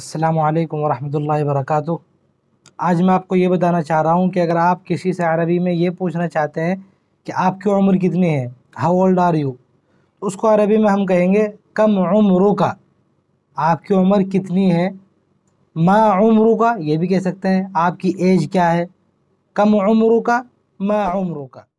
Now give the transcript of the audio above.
अस्सलाम वालेकुम वरहमतुल्लाहि आज मैं आपको ये बताना चाह रहा हूँ कि अगर आप किसी से अरबी में ये पूछना चाहते हैं कि आपकी उम्र कितनी है हाउ ओल्ड आर यू तो उसको अरबी में हम कहेंगे कम उम्र का आपकी उम्र कितनी है माँ उम्र का ये भी कह सकते हैं आपकी एज क्या है कम उम्र का माँ उम्र का